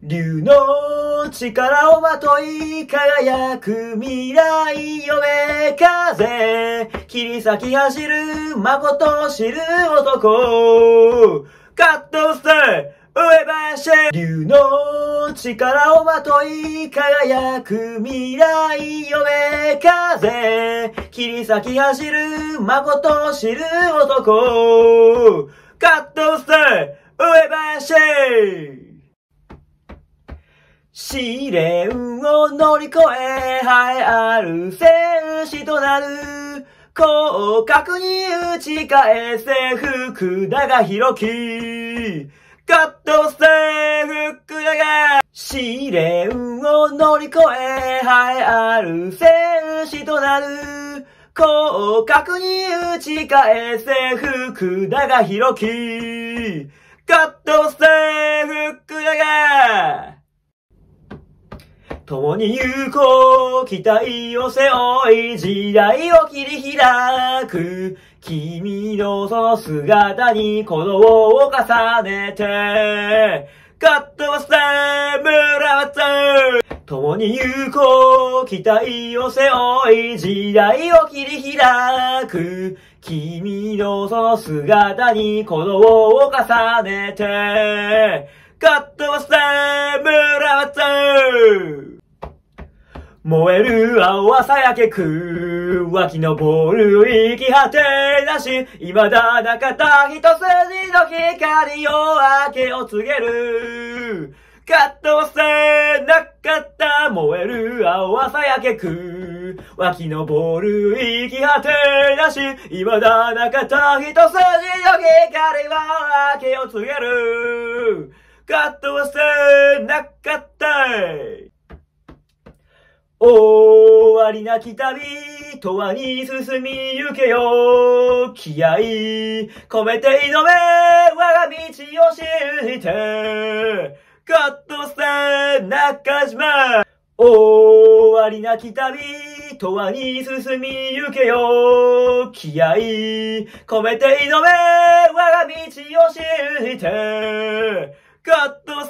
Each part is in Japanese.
竜の力をまとい輝く未来よめ風切り裂き走る誠を知る男カットして上林竜の力をまとい輝く未来よめ風切り裂き走る誠を知る男カットして試練を乗り越え、栄えある戦士となる。広角に打ち返せ、福が広樹。カットせ、福が、試練を乗り越え、栄えある戦士となる。広角に打ち返せ、福が広樹。カットせ、福が、共に行こう、期待を背負い、時代を切り開く。君のその姿に鼓動を重ねて、カットセーブラッツ共に行こう、期待を背負い、時代を切り開く。君のその姿に鼓動を重ねて、カットセーブラッツ燃える青はさやけく、湧き昇る生き果てなし、未だなかった一筋の光を明けを告げる。葛藤せなかった燃える青はさやけく、湧き昇る生き果てなし、未だなかった一筋の光を明けを告げる。葛藤せなかった終わりなき旅、とはに進みゆけよ。気合込めて挑め、我が道を知って。カットせ中島。終わりなき旅、とはに進みゆけよ。気合込めて挑め、我が道を知って。カット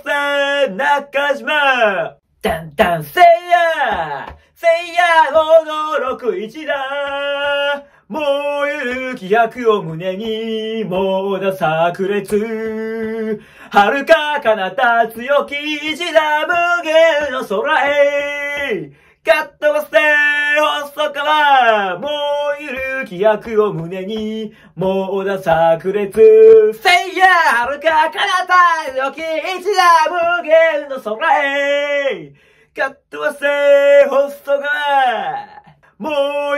せ中島。ダンダンせいやせいやもう六一だもうゆる気迫を胸に、もうだ炸裂。遥か彼方強き一打無限の空へ。かっ飛ばせ、細川もうゆる気迫を胸に、もうだ炸裂。せいや遥か彼方のき一だ無限の空へカットはせい、ホストが燃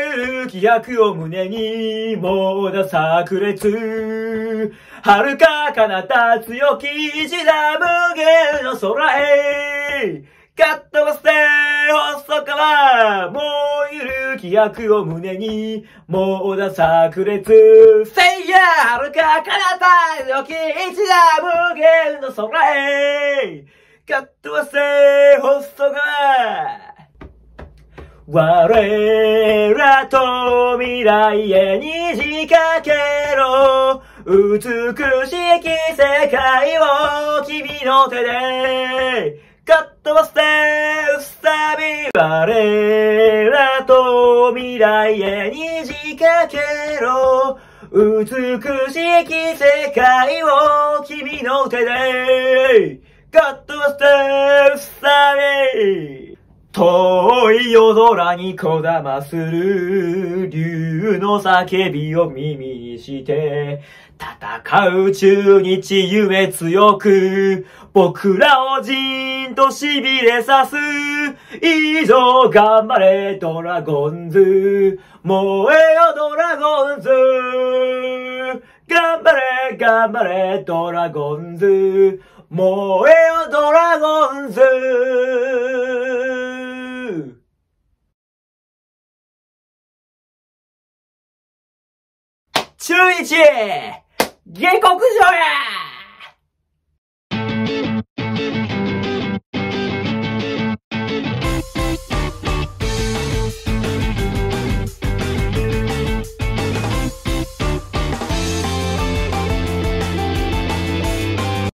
える気役を胸に猛打炸裂遥か彼方強き一だ無限の空へカットはせい、発作かもういる気約を胸にもうだ炸裂せいやはるか彼方よき一が無限の空へカットはせい発作か我らと未来へ虹かけろ美しき世界を君の手でカットはせ彼らと未来へ虹かけろ美しき世界を君の手で God save 遠い夜空にこだまする竜の叫びを耳にして戦う中日夢強く僕らをじんと痺れさすいいぞ、頑張れ、ドラゴンズ。燃えよ、ドラゴンズ。頑張れ、頑張れ、ドラゴンズ。燃えよ、ドラゴンズ。中一下克上や